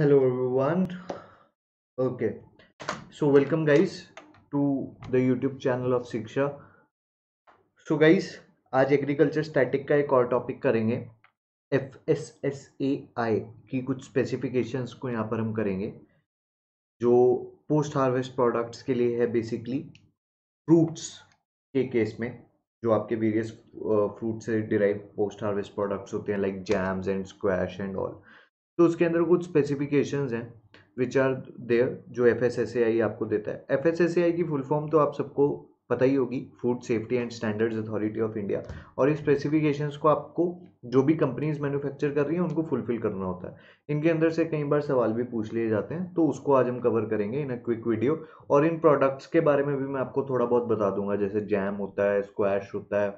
hello everyone okay so welcome guys to the youtube channel of शिक्षा so guys आज agriculture static का एक और टॉपिक करेंगे F S S A I की कुछ स्पेसिफिकेशंस को यहाँ पर हम करेंगे जो पोस्ट हार्वेस्ट प्रोडक्ट्स के लिए है बेसिकली फ्रूट्स के केस में जो आपके वेरियस फ्रूट से डिराइव पोस्ट हार्वेस्ट प्रोडक्ट्स होते हैं like jams and squash and all तो उसके अंदर कुछ स्पेसिफिकेशंस हैं विच आर देयर जो एफ आपको देता है एफ की फुल फॉर्म तो आप सबको पता ही होगी food safety and standards authority of India और इस स्पेसिफिकेशंस को आपको जो भी कंपनीज मैन्युफैक्चर कर रही हैं उनको फुलफिल करना होता है इनके अंदर से कई बार सवाल भी पूछ लिए जाते हैं तो उसको आज हम कवर करेंगे इन अ क्विक वीडियो और इन प्रोडक्ट्स के बारे में भी मैं आपको थोड़ा बहुत बता दूंगा जैसे जैम होता है स्क्वैश होता है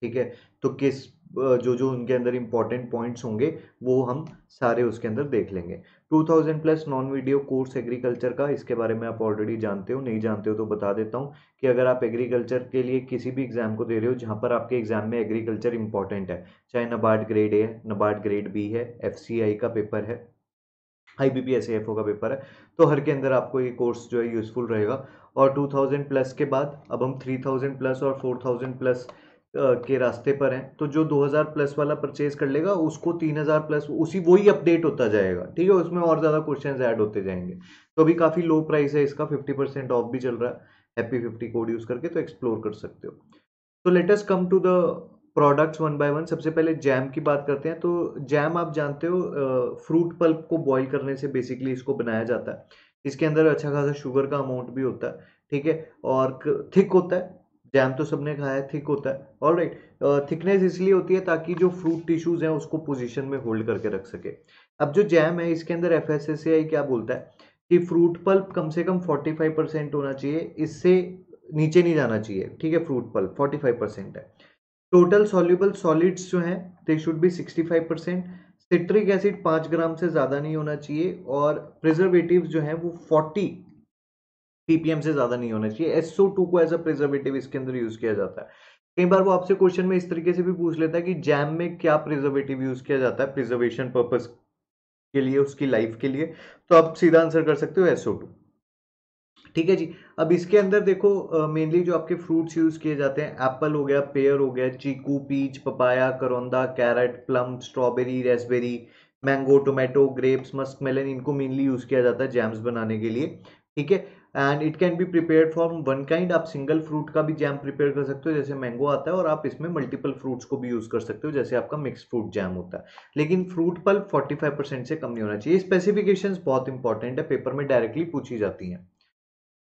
ठीक है तो किस जो जो उनके अंदर इंपॉर्टेंट पॉइंट्स होंगे वो हम सारे उसके अंदर देख लेंगे 2000 plus non video course agriculture का इसके बारे में आप ऑलरेडी जानते हो नहीं जानते हो तो बता देता हूँ कि अगर आप एग्रीकल्चर के लिए किसी भी एग्जाम को दे रहे हो जहाँ पर आपके एग्जाम में एग्रीकल्चर इंपॉर्टेंट है चाहे नबार्ड ग्रेड ए है नबार्ड ग्रेड बी है एफ का पेपर है I B P S F O का पेपर है तो हर के अंदर आपको ये कोर्स जो है यूज़फुल रहेगा और 2000 प्लस के बाद अब हम 3000 प्लस और 4000 प्लस के रास्ते पर हैं तो जो 2000 प्लस वाला परचेज कर लेगा उसको 3000 प्लस उसी वही अपडेट होता जाएगा ठीक है उसमें और ज़्यादा क्वेश्चन ऐड होते जाएंगे तो अभी काफ़ी लो प्राइस है इसका 50 परसेंट ऑफ भी चल रहा है हैप्पी फिफ्टी कोड यूज़ करके तो एक्सप्लोर कर सकते हो तो latest come to the products one by one सबसे पहले जैम की बात करते हैं तो जैम आप जानते हो फ्रूट पल्प को बॉयल करने से बेसिकली इसको बनाया जाता है इसके अंदर अच्छा खासा शुगर का अमाउंट भी होता है ठीक है और थिक होता है जैम तो सबने खाया है थिक होता है ऑल राइट थिकनेस इसलिए होती है ताकि जो फ्रूट टिश्यूज हैं उसको पोजीशन में होल्ड करके रख सके अब जो जैम है इसके अंदर एफ क्या बोलता है कि फ्रूट पल्प कम से कम फाइव परसेंट होना चाहिए इससे नीचे नहीं जाना चाहिए ठीक है फ्रूट पल्प फाइव परसेंट है टोटल सोल्यूबल सॉलिड्स जो हैं they should be 65 percent citric acid पाँच ग्राम से ज़्यादा नहीं होना चाहिए और प्रिजर्वेटिव जो हैं वो फोर्टी पीपीएम से ज्यादा नहीं होना चाहिए टू को एज अ प्रिजर्वेटिव इसके अंदर यूज किया जाता है कई बार वो आपसे क्वेश्चन में इस तरीके से भी पूछ लेता है कि जैम में क्या प्रिजर्वेटिव यूज किया जाता है प्रिजर्वेशन पर्पज के लिए उसकी लाइफ के लिए तो आप सीधा आंसर कर सकते हो एसओ टू ठीक है जी अब इसके अंदर देखो मेनली uh, जो आपके फ्रूट्स यूज किए जाते हैं एप्पल हो गया पेयर हो गया chikoo peach papaya karonda carrot plum strawberry raspberry mango tomato grapes musk melon इनको मेनली यूज किया जाता है जैम्स बनाने के लिए ठीक है and it can be prepare for one kind आप सिंगल फ्रूट का भी जैम प्रिपेयर कर सकते हो जैसे मैंगो आता है और आप इसमें मल्टीपल फ्रूट्स को भी यूज़ कर सकते हो जैसे आपका मिक्स फ्रूट जैम होता है लेकिन फ्रूट फोर्टी 45 परसेंट से कम नहीं होना चाहिए स्पेसिफिकेशन बहुत इंपॉर्टेंट है पेपर में डायरेक्टली पूछी जाती है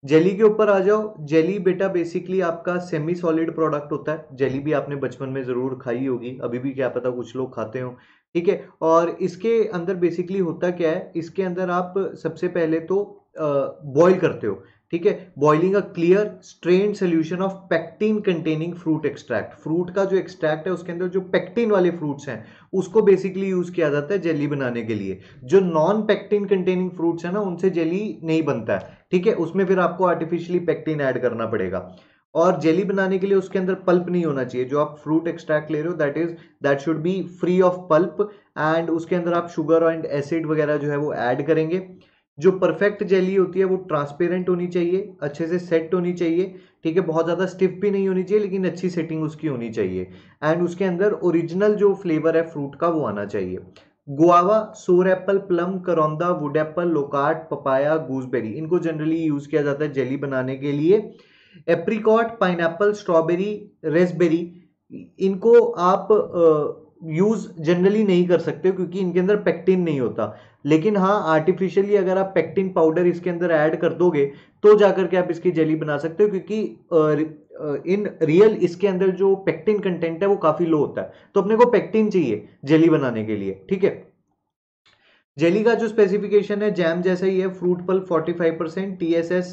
जेली के ऊपर आ जाओ जेली बेटा बेसिकली आपका सेमी सॉलिड प्रोडक्ट होता है जेली भी आपने बचपन में ज़रूर खाई होगी अभी भी क्या पता कुछ लोग खाते हो ठीक है और इसके अंदर बेसिकली होता क्या है इसके अंदर आप सबसे पहले तो बॉईल करते हो ठीक है boiling a clear strain solution of pectin containing fruit extract fruit का जो एक्सट्रैक्ट है उसके अंदर जो पेक्टिन वाले फ्रूट्स हैं उसको बेसिकली यूज किया जाता है जेली बनाने के लिए जो नॉन पेक्टिन कंटेनिंग फ्रूट्स है ना उनसे जेली नहीं बनता है ठीक है उसमें फिर आपको आर्टिफिशियली पेक्टिन ऐड करना पड़ेगा और जेली बनाने के लिए उसके अंदर पल्प नहीं होना चाहिए जो आप फ्रूट एक्सट्रैक्ट ले रहे हो that is that should be free of pulp and उसके अंदर आप शुगर एंड एसिड वगैरह जो है वो ऐड करेंगे जो परफेक्ट जेली होती है वो ट्रांसपेरेंट होनी चाहिए अच्छे से सेट होनी चाहिए ठीक है बहुत ज़्यादा स्टिफ भी नहीं होनी चाहिए लेकिन अच्छी सेटिंग उसकी होनी चाहिए एंड उसके अंदर ओरिजिनल जो फ्लेवर है फ्रूट का वो आना चाहिए guava sour apple plum karonda wood apple loquat papaya gooseberry इनको जनरली यूज़ किया जाता है जेली बनाने के लिए एप्रीकॉट पाइन स्ट्रॉबेरी रेसबेरी इनको आप यूज़ जनरली नहीं कर सकते क्योंकि इनके अंदर पेक्टिन नहीं होता लेकिन हाँ आर्टिफिशियली अगर आप पेक्टिन पाउडर इसके अंदर ऐड कर दोगे तो जाकर के आप इसकी जेली बना सकते हो क्योंकि इन रियल इसके अंदर जो पेक्टिन कंटेंट है वो काफ़ी लो होता है तो अपने को पेक्टिन चाहिए जेली बनाने के लिए ठीक है जेली का जो स्पेसिफिकेशन है जैम जैसा ही है fruit pulp forty five percent T S S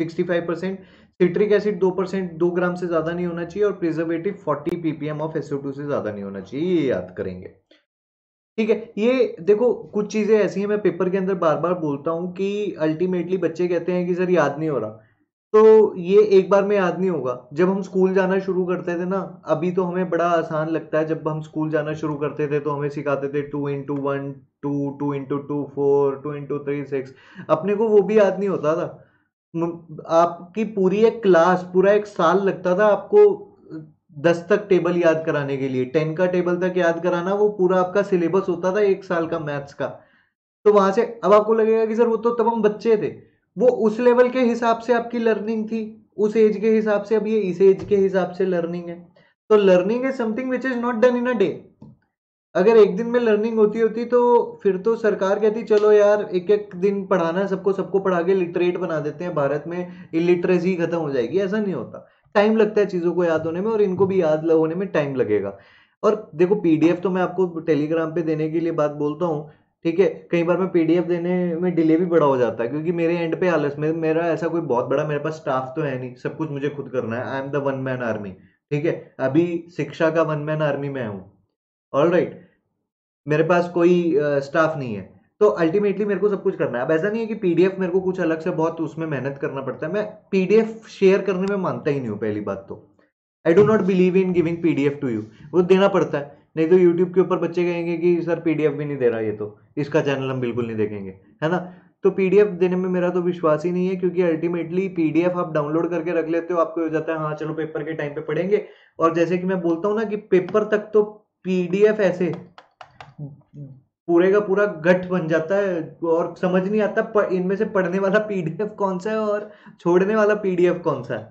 sixty five percent citric acid दो परसेंट दो ग्राम से ज्यादा नहीं होना चाहिए और preservative forty PPM of SO से ज्यादा नहीं होना चाहिए ये याद करेंगे ठीक है ये देखो कुछ चीजें ऐसी हैं मैं पेपर के अंदर बार बार बोलता हूँ कि अल्टीमेटली बच्चे कहते हैं कि सर याद नहीं हो रहा तो ये एक बार में याद नहीं होगा जब हम स्कूल जाना शुरू करते थे ना अभी तो हमें बड़ा आसान लगता है जब हम स्कूल जाना शुरू करते थे तो हमें सिखाते थे two into one two two into two four two into three six अपने को वो भी याद नहीं होता था आपकी पूरी एक क्लास पूरा एक साल लगता था आपको दस तक टेबल याद कराने के लिए टेन का टेबल तक याद कराना वो पूरा आपका सिलेबस होता था एक साल का मैथ्स का तो वहां से अब आपको लगेगा कि सर वो तो तब हम बच्चे थे वो उस लेवल के हिसाब से आपकी लर्निंग थी उस एज के हिसाब से अब ये इस एज के हिसाब से लर्निंग है तो learning is something which is not done in a day अगर एक दिन में लर्निंग होती होती तो फिर तो सरकार कहती चलो यार एक एक दिन पढ़ाना सबको सबको पढ़ा के लिटरेट बना देते हैं भारत में इलिटरेसी खत्म हो जाएगी ऐसा नहीं होता टाइम लगता है चीज़ों को याद होने में और इनको भी याद होने में टाइम लगेगा और देखो पीडीएफ तो मैं आपको टेलीग्राम पे देने के लिए बात बोलता हूँ ठीक है कई बार मैं पीडीएफ देने में डिले भी बड़ा हो जाता है क्योंकि मेरे एंड पे आलस में मेरा ऐसा कोई बहुत बड़ा मेरे पास स्टाफ तो है नहीं सब कुछ मुझे खुद करना है I am the one man army ठीक है अभी शिक्षा का वन मैन आर्मी में हूँ ऑल राइट मेरे पास कोई स्टाफ नहीं है तो अल्टीमेटली मेरे को सब कुछ करना है अब ऐसा नहीं है कि पीडीएफ मेरे को कुछ अलग से बहुत उसमें मेहनत करना पड़ता है मैं पीडीएफ शेयर करने में मानता ही नहीं हूँ पहली बात तो I do not believe in giving PDF to you वो देना पड़ता है नहीं तो यूट्यूब के ऊपर बच्चे कहेंगे कि सर पीडीएफ भी नहीं दे रहा ये तो इसका चैनल हम बिल्कुल नहीं देखेंगे है ना तो पीडीएफ देने में मेरा तो विश्वास ही नहीं है क्योंकि अल्टीमेटली पीडीएफ आप डाउनलोड करके रख लेते हो आपको हो जाता है हाँ चलो पेपर के टाइम पे पढ़ेंगे और जैसे कि मैं बोलता हूँ ना कि पेपर तक तो पीडीएफ ऐसे पूरे का पूरा गठ बन जाता है और समझ नहीं आता पर इनमें से पढ़ने वाला पीडीएफ कौन सा है और छोड़ने वाला पीडीएफ कौन सा है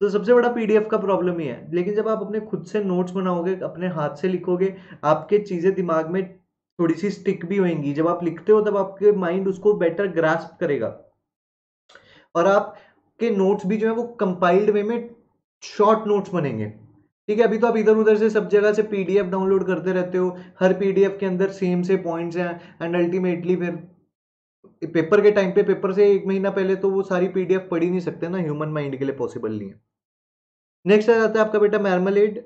तो सबसे बड़ा पीडीएफ का प्रॉब्लम ही है लेकिन जब आप अपने खुद से नोट्स बनाओगे अपने हाथ से लिखोगे आपके चीज़ें दिमाग में थोड़ी सी स्टिक भी होंगी जब आप लिखते हो तब आपके माइंड उसको बेटर ग्रास्प करेगा और आपके नोट्स भी जो है वो कंपाइल्ड वे में शॉर्ट नोट्स बनेंगे ठीक है अभी तो आप इधर उधर से सब जगह से पीडीएफ डाउनलोड करते रहते हो हर पीडीएफ के अंदर सेम से पॉइंट्स हैं एंड अल्टीमेटली फिर पेपर के टाइम पे पेपर से एक महीना पहले तो वो सारी पीडीएफ पढ़ ही नहीं सकते ना ह्यूमन माइंड के लिए पॉसिबल नहीं है नेक्स्ट आ जाता है आपका बेटा मैरमलेड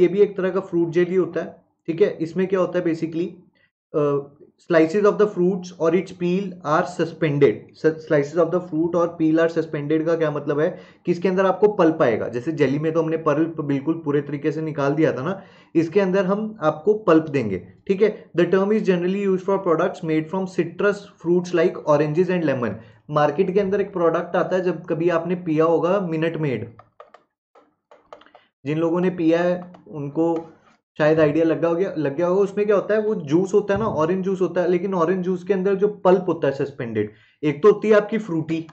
ये भी एक तरह का फ्रूट जेली होता है ठीक है इसमें क्या होता है basically slices of the fruits और its peel are suspended slices of the fruit और पील आर सस्पेंडेड का क्या मतलब है कि इसके अंदर आपको पल्प आएगा जैसे जेली में तो हमने पल्प बिल्कुल पूरे तरीके से निकाल दिया था ना इसके अंदर हम आपको पल्प देंगे ठीक है the term is generally use for products made from citrus fruits like oranges and lemon market के अंदर एक प्रोडक्ट आता है जब कभी आपने पिया होगा मिनट मेड जिन लोगों ने पिया है उनको शायद आइडिया लग गया हो गया लग गया होगा उसमें क्या होता है वो जूस होता है ना ऑरेंज जूस होता है लेकिन ऑरेंज जूस के अंदर जो पल्प होता है सस्पेंडेड एक तो होती है आपकी फ्रूटी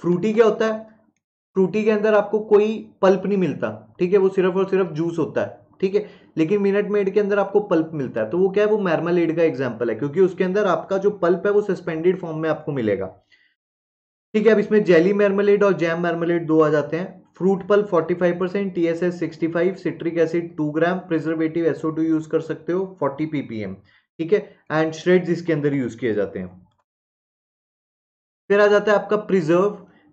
फ्रूटी क्या होता है फ्रूटी के अंदर आपको कोई पल्प नहीं मिलता ठीक है वो सिर्फ और सिर्फ जूस होता है ठीक है लेकिन मिनट मेड के अंदर आपको पल्प मिलता है तो वो क्या है वो मैरमलेड का एग्जाम्पल है क्योंकि उसके अंदर आपका जो पल्प है वो सस्पेंडेड फॉर्म में आपको मिलेगा ठीक है अब इसमें जेली मैरमलेड और जैम मैरमलेड दो आ जाते हैं fruit pulp 45 percent T S S sixty five citric acid 2 gram preservative SO two use कर सकते हो 40 पीपीएम ठीक है एंड श्रेड इसके अंदर यूज किए जाते हैं फिर आ जाता है आपका प्रिजर्व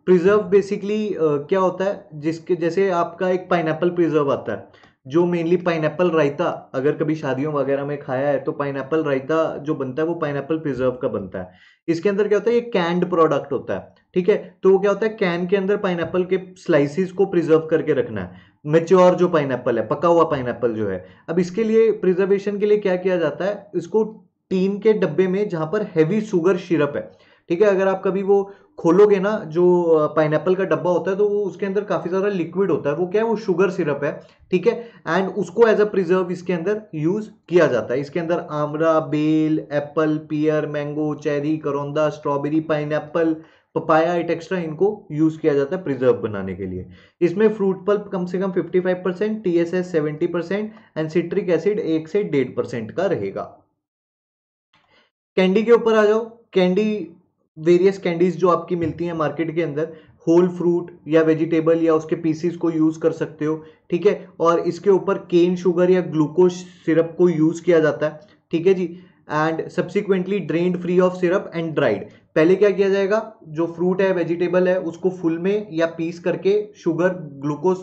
प्रिजर्व बेसिकली क्या होता है जिसके जैसे आपका एक पाइनएप्पल प्रिजर्व आता है जो मेनली पाइन रायता अगर कभी शादियों वगैरह में खाया है तो पाइन रायता जो बनता है वो पाइन प्रिजर्व का बनता है इसके अंदर क्या होता है ये कैंड प्रोडक्ट होता है ठीक है तो वो क्या होता है कैन के अंदर पाइन के स्लाइसिस को प्रिजर्व करके रखना है मेच्योर जो पाइन है पका हुआ पाइन जो है अब इसके लिए प्रिजर्वेशन के लिए क्या किया जाता है इसको टीन के डब्बे में जहां पर हैवी शुगर सिरप है ठीक है अगर आप कभी वो खोलोगे ना जो पाइन का डब्बा होता है तो वो उसके अंदर काफ़ी सारा लिक्विड होता है वो क्या है वो शुगर सिरप है ठीक है एंड उसको एज अ प्रिजर्व इसके अंदर यूज़ किया जाता है इसके अंदर amra bael apple pear mango cherry karonda strawberry pine papaya it extra इनको यूज़ किया जाता है प्रिजर्व बनाने के लिए इसमें फ्रूट पल्प कम से कम 55 percent T S S seventy percent and citric acid एक से डेढ़ परसेंट का रहेगा कैंडी के ऊपर आ जाओ कैंडी वेरियस कैंडीज जो आपकी मिलती हैं मार्केट के अंदर होल फ्रूट या वेजिटेबल या उसके पीसीस को यूज़ कर सकते हो ठीक है और इसके ऊपर केन शुगर या ग्लूकोज सिरप को यूज़ किया जाता है ठीक है जी and subsequently drained free of syrup and dried पहले क्या किया जाएगा जो फ्रूट है वेजिटेबल है उसको फुल में या पीस करके शुगर ग्लूकोज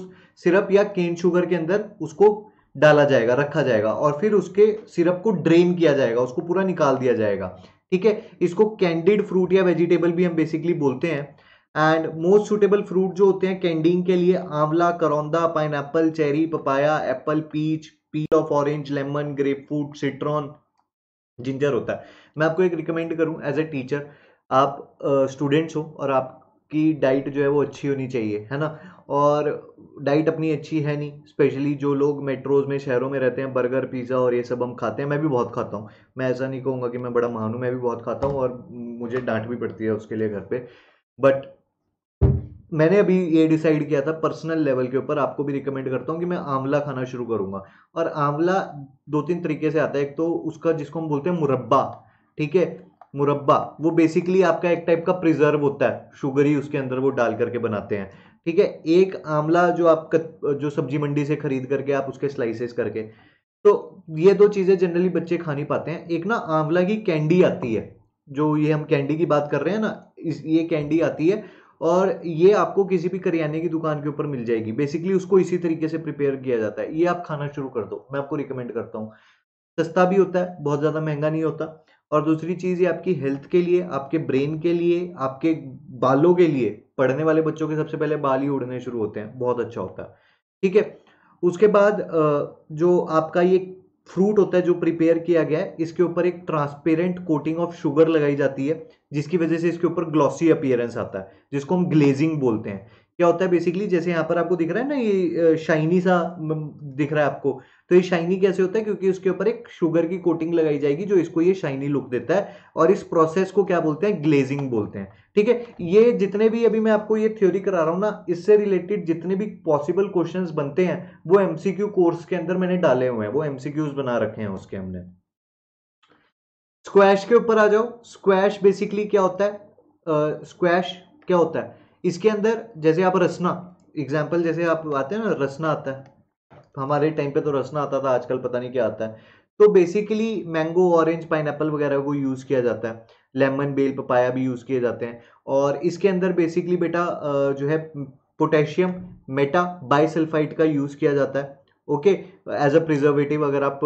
सिरप या केन शुगर के अंदर उसको डाला जाएगा रखा जाएगा और फिर उसके सिरप को ड्रेन किया जाएगा उसको पूरा निकाल दिया जाएगा ठीक है इसको कैंडिड फ्रूट या वेजिटेबल भी हम बेसिकली बोलते हैं एंड मोस्ट सुटेबल फ्रूट जो होते हैं कैंडिंग के लिए amla karonda pine cherry papaya apple peach peel of orange lemon grape fruit citron ginger होता है मैं आपको एक रिकमेंड करूं एज ए टीचर आप स्टूडेंट्स uh, हो और आपकी डाइट जो है वो अच्छी होनी चाहिए है ना और डाइट अपनी अच्छी है नहीं स्पेशली जो लोग मेट्रोज में शहरों में रहते हैं बर्गर पिज़्ज़ा और ये सब हम खाते हैं मैं भी बहुत खाता हूँ मैं ऐसा नहीं कहूँगा कि मैं बड़ा महान हूँ मैं भी बहुत खाता हूँ और मुझे डांट भी पड़ती है उसके लिए घर पर बट मैंने अभी ये डिसाइड किया था पर्सनल लेवल के ऊपर आपको भी रिकमेंड करता हूँ कि मैं आंवला खाना शुरू करूँगा और आंवला दो तीन तरीके से आता है एक तो उसका जिसको हम बोलते हैं मुरब्बा ठीक है मुरब्बा वो बेसिकली आपका एक टाइप का प्रिजर्व होता है शुगर ही उसके अंदर वो डाल करके बनाते हैं ठीक है एक आंवला जो आपका जो सब्जी मंडी से खरीद करके आप उसके स्लाइसेस करके तो ये दो चीज़ें जनरली बच्चे खा नहीं पाते हैं एक ना आंवला की कैंडी आती है जो ये हम कैंडी की बात कर रहे हैं ना इस ये कैंडी आती है और ये आपको किसी भी करियाने की दुकान के ऊपर मिल जाएगी बेसिकली उसको इसी तरीके से प्रिपेयर किया जाता है ये आप खाना शुरू कर दो मैं आपको रिकमेंड करता हूँ सस्ता भी होता है बहुत ज़्यादा महंगा नहीं होता और दूसरी चीज़ ये आपकी हेल्थ के लिए आपके ब्रेन के लिए आपके बालों के लिए पढ़ने वाले बच्चों के सबसे पहले बाल ही उड़ने शुरू होते हैं बहुत अच्छा होता है ठीक है उसके बाद जो आपका ये फ्रूट होता है जो प्रिपेयर किया गया है इसके ऊपर एक ट्रांसपेरेंट कोटिंग ऑफ शुगर लगाई जाती है जिसकी वजह से इसके ऊपर ग्लॉसी अपियरेंस आता है जिसको हम ग्लेजिंग बोलते हैं क्या होता है बेसिकली जैसे यहाँ पर आपको दिख रहा है ना ये शाइनी सा दिख रहा है आपको तो ये शाइनी कैसे होता है क्योंकि उसके ऊपर एक शुगर की कोटिंग लगाई जाएगी जो इसको ये शाइनी लुक देता है और इस प्रोसेस को क्या बोलते हैं ग्लेजिंग बोलते हैं ठीक है ये जितने भी अभी मैं आपको ये थ्योरी करा रहा हूँ ना इससे रिलेटेड जितने भी पॉसिबल क्वेश्चन बनते हैं वो एमसीक्यू कोर्स के अंदर मैंने डाले हुए हैं वो एमसीक्यूज बना रखे हैं उसके हमने स्क्वैश के ऊपर आ जाओ स्क्वैश बेसिकली क्या होता है स्क्वैश uh, क्या होता है इसके अंदर जैसे आप रसना एग्जाम्पल जैसे आप आते हैं ना रसना आता है तो हमारे टाइम पे तो रसना आता था आजकल पता नहीं क्या आता है तो बेसिकली मैंगो ऑरेंज पाइन वगैरह को यूज़ किया जाता है लेमन बेल पपाया भी यूज़ किए जाते हैं और इसके अंदर बेसिकली बेटा जो है पोटेशियम मेटा बाइसल्फाइड का यूज़ किया जाता है ओके एज अ प्रिजर्वेटिव अगर आप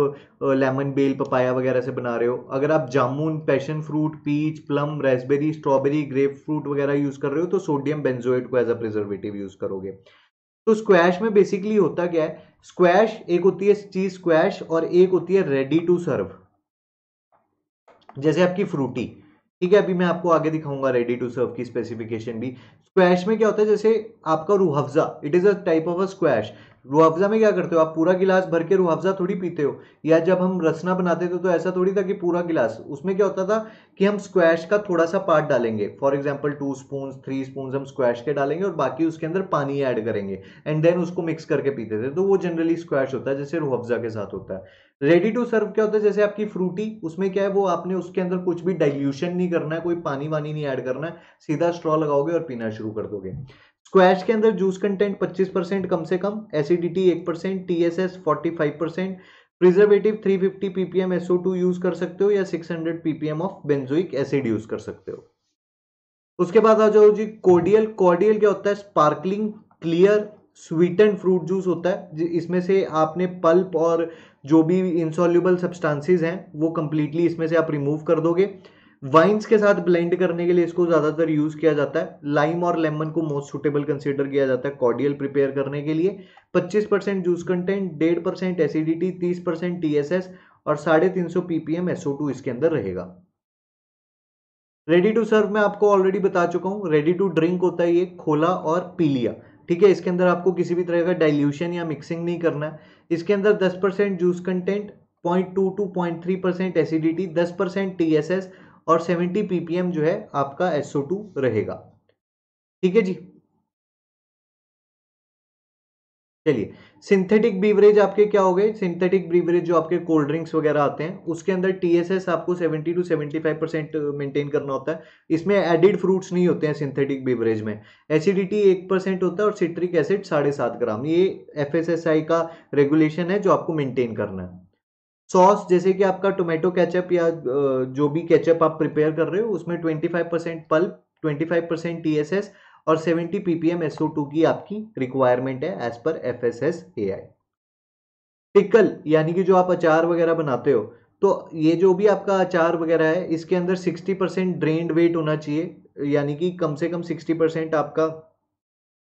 लेमन बेल पपाया वगैरह से बना रहे हो अगर आप jamun passion fruit peach plum raspberry strawberry grape fruit वगैरह यूज़ कर रहे हो तो सोडियम बेंजोएट को एज अ प्रिजर्वेटिव यूज़ करोगे तो स्क्वैश में बेसिकली होता क्या है स्क्वैश एक होती है चीज स्क्वैश और एक होती है रेडी टू सर्व जैसे आपकी फ्रूटी ठीक है अभी मैं आपको आगे दिखाऊंगा रेडी टू सर्व की स्पेसिफिकेशन भी स्क्वैश में क्या होता है जैसे आपका Rooh Afza it is a type of a squash रूह में क्या करते हो आप पूरा गिलास भर के रूह थोड़ी पीते हो या जब हम रसना बनाते थे तो ऐसा थोड़ी था कि पूरा गिलास उसमें क्या होता था कि हम स्क्वैश का थोड़ा सा पार्ट डालेंगे for example two spoon three spoon हम स्क्वैश के डालेंगे और बाकी उसके अंदर पानी ऐड करेंगे एंड देन उसको मिक्स करके पीते थे तो वो जनरली स्क्वैश होता है जैसे रूह के साथ होता है रेडी टू सर्व क्या होता है जैसे आपकी फ्रूटी उसमें क्या है वो आपने उसके अंदर कुछ भी डाइल्यूशन नहीं करना है कोई पानी वानी नहीं ऐड करना है सीधा स्ट्रॉ लगाओगे और पीना शुरू कर दोगे स्क्वैश के अंदर जूस कंटेंट 25 परसेंट कम से कम acidity 1 percent T S S forty percent preservative 350 fifty ppm SO2 use कर सकते हो या 600 hundred PPM of benzoic acid use कर सकते हो उसके बाद आ जाओ जी कोडियल कोडियल क्या होता है sparkling clear sweetened fruit juice होता है इसमें से आपने पल्प और जो भी इंसॉल्यूबल सब्सटांसिस हैं वो कंप्लीटली इसमें से आप रिमूव कर दोगे वाइन्स के साथ ब्लेंड करने के लिए इसको ज़्यादातर यूज़ किया जाता है लाइम और लेमन को मोस्ट सुटेबल कंसिडर किया जाता है कॉडियल प्रिपेयर करने के लिए 25 परसेंट जूस कंटेंट डेढ़ परसेंट एसिडिटी तीस परसेंट टी और साढ़े तीन सौ पीपीएम टू इसके अंदर रहेगा रेडी टू सर्व मैं आपको ऑलरेडी बता चुका हूँ रेडी टू ड्रिंक होता है ये खोला और पीलिया ठीक है इसके अंदर आपको किसी भी तरह का डाइल्यूशन या मिक्सिंग नहीं करना है इसके अंदर 10 percent juice content point two two point three percent acidity दस परसेंट टी एस एस और 70 ppm जो है आपका SO2 रहेगा ठीक है जी चलिए सिंथेटिक बीवरेज आपके क्या हो गए सिंथेटिक बीवरेज जो आपके कोल्ड ड्रिंक्स वगैरह आते हैं उसके अंदर टीएसएस आपको 70 टू 75 परसेंट मेंटेन करना होता है इसमें एडिड फ्रूट्स नहीं होते हैं सिंथेटिक बीवरेज में एसिडिटी एक परसेंट होता है और सिट्रिक एसिड साढ़े सात ग्राम ये आई का रेगुलेशन है जो आपको मेंटेन करना है सॉस जैसे कि आपका टोमेटो केचप या जो भी केचप आप प्रिपेयर कर रहे हो उसमें 25 percent pulp five percent T और 70 ppm SO2 की आपकी रिक्वायरमेंट है as per F S S A I pickle यानी कि जो आप अचार वगैरह बनाते हो तो ये जो भी आपका अचार वगैरह है इसके अंदर 60 परसेंट ड्रेन्ड वेट होना चाहिए यानी कि कम से कम 60 परसेंट आपका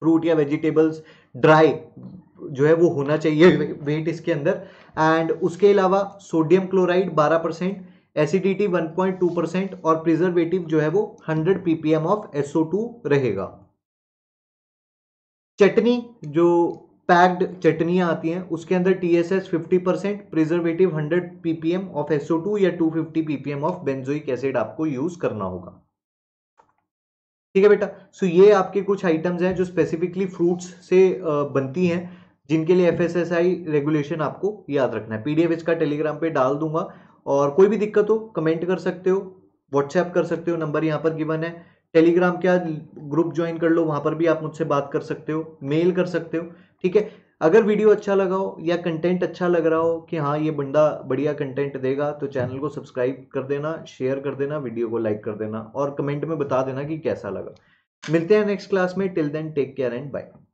फ्रूट या वेजिटेबल्स ड्राई जो है वो होना चाहिए वेट इसके अंदर एंड उसके अलावा sodium chloride 12 percent acidity 1.2 percent और प्रिजर्वेटिव जो है वो 100 पीपीएम ऑफ SO2 रहेगा चटनी जो पैक्ड चटनियाँ आती हैं उसके अंदर T S S fifty percent preservative hundred PPM of SO two या two fifty PPM of benzoic acid आपको यूज करना होगा ठीक है बेटा सो so ये आपके कुछ आइटम्स हैं जो स्पेसिफिकली फ्रूट्स से बनती हैं जिनके लिए एफ रेगुलेशन आपको याद रखना है पीडीएफ इसका टेलीग्राम पे डाल दूंगा और कोई भी दिक्कत हो कमेंट कर सकते हो व्हाट्सएप कर सकते हो नंबर यहाँ पर गिवन है टेलीग्राम क्या ग्रुप ज्वाइन कर लो वहाँ पर भी आप मुझसे बात कर सकते हो मेल कर सकते हो ठीक है अगर वीडियो अच्छा लगा हो या कंटेंट अच्छा लग रहा हो कि हाँ ये बंदा बढ़िया कंटेंट देगा तो चैनल को सब्सक्राइब कर देना शेयर कर देना वीडियो को लाइक कर देना और कमेंट में बता देना कि कैसा लगा मिलते हैं नेक्स्ट क्लास में till then take care and bye